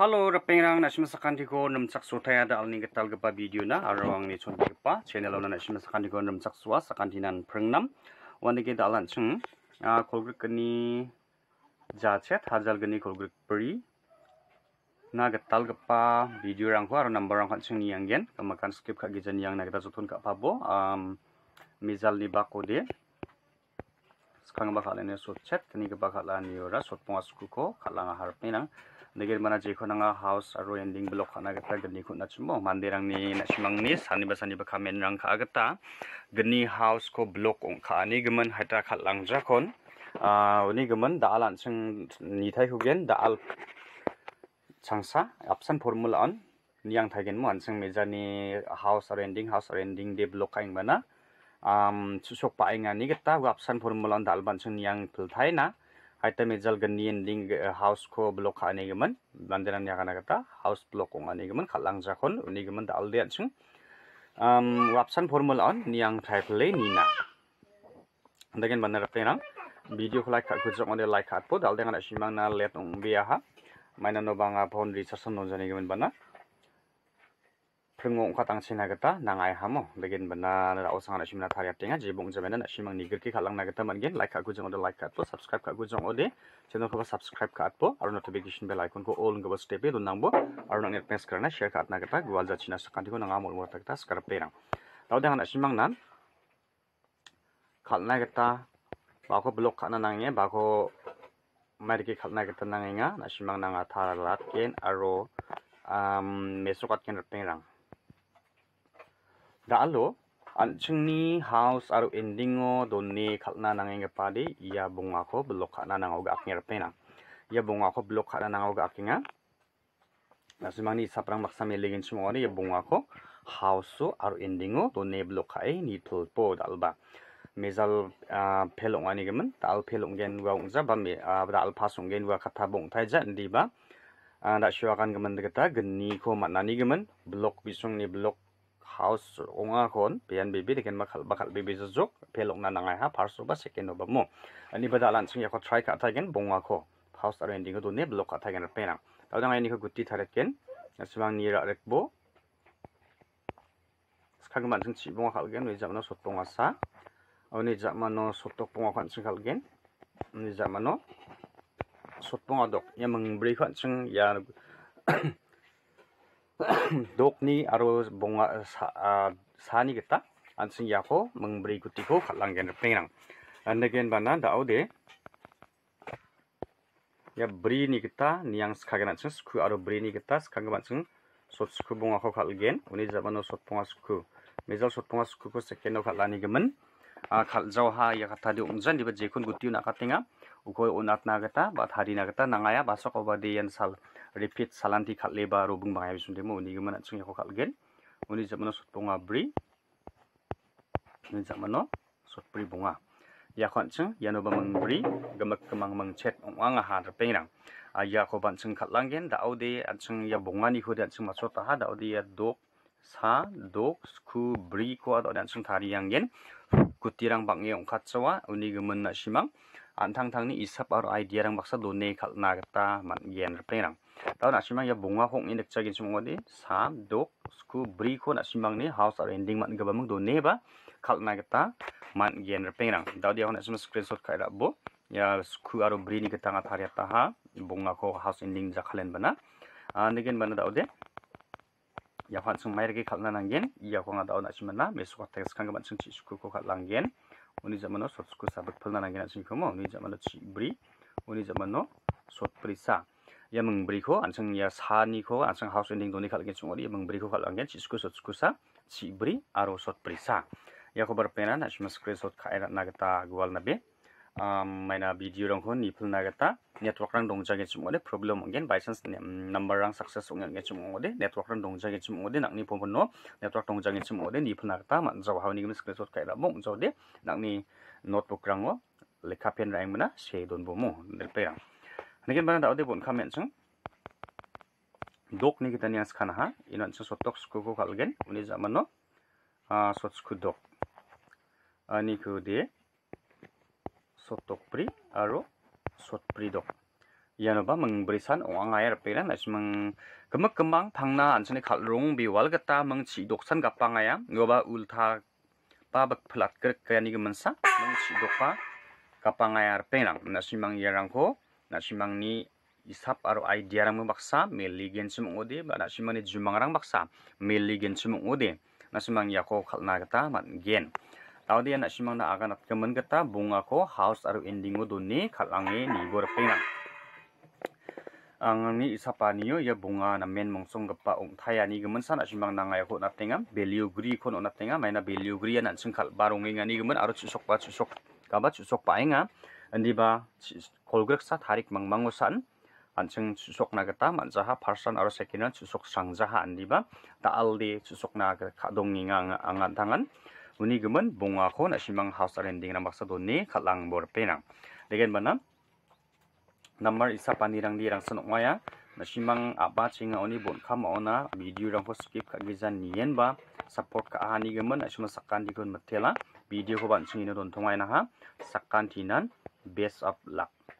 Halo repengrang masakan di ko namchak sotaya ada alni ketal gepa video na arwang ni cun gepa channel ona nashim sakandi ko namchak suwa sakandi nan prengnam wani kita dalan chung a ah, kolgruk ni jacet hajal gani kolgruk peri na ketal gepa video rang ko aro number rang kan ni yang gen kemakan skip kak gejan yang na kita sotun kak pabo um mizal ni bako de sekarang bakal ini sot chat kini bakal ni ora sot pengasku kuko kalanga harap ni nang negir mana jeko nanga house aro ending blok kana gita geni ko nachimo mandirang ni nachimang ni sani ba sani ba kamen rang ka geta geni house ko blok ong ka ani gemen hata khalang jakon ah, oni gemen da alan sing ni thai hugen da al changsa absan formula on niang thagen mo anseng meja ni house aro ending house aro ending de blok ka ing bana um susuk pa inga ni gita absan formula on da alban ni yang pil thai na item izal ganien ding eh, house ko blok ha bandiran bandenan yakana kata house block ong anegeman khalang jakon unigeman da alde atsung um wapsan formula on niang type nina dagen bandar penang video like ka kujok on like hat po dal dengan asimang na let ong ha, mainan no banga phone recharge non jani gemen bana tang ongka tangsi nageta nangai hamo legin bena na osang na shimna tengah ji bung jamena na ya simang niger ki khalang nageta mangen like ka gujong ode like ka to subscribe ka gujong ode channel ko subscribe ka atpo aro notification bell icon ko all ngaba step e nangbo aro nang press karna share ka atnageta gwal ja china sakanti ko nanga mol mor takta skarap perang tau dang na simang nan khalna geta ba ko block kana nangye ba ko mariki khalna geta nga na shimang nanga tharalat ken aro um mesokat ken perang an chung ni house aru endingo donne khalna nangenggipa de ia bongako blok khana nangau ga akenge pena ia bongako blok khana nangau ga akenga nasimangni saprang baksa melegen chimongani ia bongako house so aru endingo donne blok ni nitolpo dalba mezal ah, pelong ani gemen dal pelong gen wa ongja ba me ah, dal pasong gen wa khatha bong thai ja ndi ba ah, da shwakan gemen deketa genni ko manani gemen blok bisung ni blok house onga kon pian bibi bakal bakal bibi jojok pelok na nangai ha parso ba second oba mo ani bada lan sing yako try ka tagen bonga ko house ar ending do ne blok ka tagen pena taw dang ani ko gutti tharetken asbang ni ra rekbo man sing chi bonga kalgen we jamna sot bonga sa oni jamano sotok bonga kan sing gen ni jamano sot bonga dok ya mengberi kan sing ya ni aro bunga sani kita ansing yako memberi kutiko kalang gen pengenang anda gen bana daude de ya beri ni kita niang skagen ansing suku aro beri ni kita skagen ansing sot suku bunga ko kalgen ini zaman no sot bunga suku mezal sot bunga suku ko sekian no kalani gemen kal zau ha ya kata di unzan di bajekun nak nakatinga ukoi unat kita bat hari kita nangaya basok obadi yang sal repeat salanti khatle leba rubung bangai sunde mo ni gumana sungi ko khalgen uni jamano sut bunga bri uni jamano sut bri bonga yakon chung yano ba mang bri gemak kemang mang chet onganga ha ra pengrang a yako ban chung langgen da ode an chung ya bunga ni kau da chung ma sota da ya dok sa dok sku bri ko da tari chung yang gen kutirang bangi ongkhat chawa uni na simang antang-tang ni isap aro aidiarang baksa done kal·na gita man·gen ripengrang dao nasimang ia bonga hong·e nikcha ginchim ong·ode sam dok sku briko nasimangni house aro ending man·gipamang done ba kal·na gita man·gen ripengrang dao diaho nasimang screenshot ka·ira bo ia sku aro hari gitanga tariataha bongako house ending jakhalen bana negen bana dao de ia fansung mairege kal·na nanggen ia ko nga dao nasimana mesuka teks kang gaban sung chi sku ko kal-langgen Uni zaman no sot suku sabak pelna nangin ansing kemo uni zaman no chi bri uni zaman no sot bri sa ya meng bri ko ansing ya sa ni ko ansing house ending doni kalangin sung ori ya meng bri ko kalangin chi suku sot suku sa chi bri aro sot bri sa ya ko berpena nasi mas kri sot kaira nagata gual nabe maina video r o n g k o n ni p u l na gata network rang dong jage chum ode problem ngen by chance number rang success ong nge chum ode network rang dong jage chum ode nakni pom no n network dong jage chum ode ni p u l na gata man jaw hawni g i m screenshot kai la mong jaw de nakni notebook rang o lekha pen rang mana she don bo mo del pe rang negen bana da ode bon k o m m e n chung dok ni kita nias kana ha inon chu sotok sku ko kalgen uni jamano n a sot sku dok ani ku de sotokpri aro sotprido. iano ba mengbrisan ong angai arpera na mang kemak kemang phangna anchani khalrung biwal gata mang chi doksan gapangaya ngoba ultha pa bak phlat krek kani gemensa mang chi dokpa kapangaya arpera na simang ko na simang ni isap aro idea rang baksa meligen sumungode ba na simang ni jumangrang baksa meligen ode na simang yako khalna gata man gen dia nak simang na akan at kemen kata bunga ko house aru endingo duni kalangi ni gorpengang. Angani isapaniyo ya bunga na men mongsong gepa ung thaya ni gemen sana simang na ngai ko na tenga value gri ko na tenga maina value gri anak ya singkal barungi ngani gemen aru susok ba susok kaba susok paenga andiba kolgrek sa tarik mangmangosan anjing susok nagata manjaha parsan aru sekina susok andi ba ta aldi susok naga kadongi ngang angan tangan uni gemen bunga ko na shimang house renting na maksa doni kalang bor penang legen banan namar isa panirang dirang maya na shimang apa chinga oni bon kama ona video rang ko skip ka gizan nien ba support ka ahani gemen na shimang sakan di kon metela video ko ban na don thongai na ha sakan tinan best of luck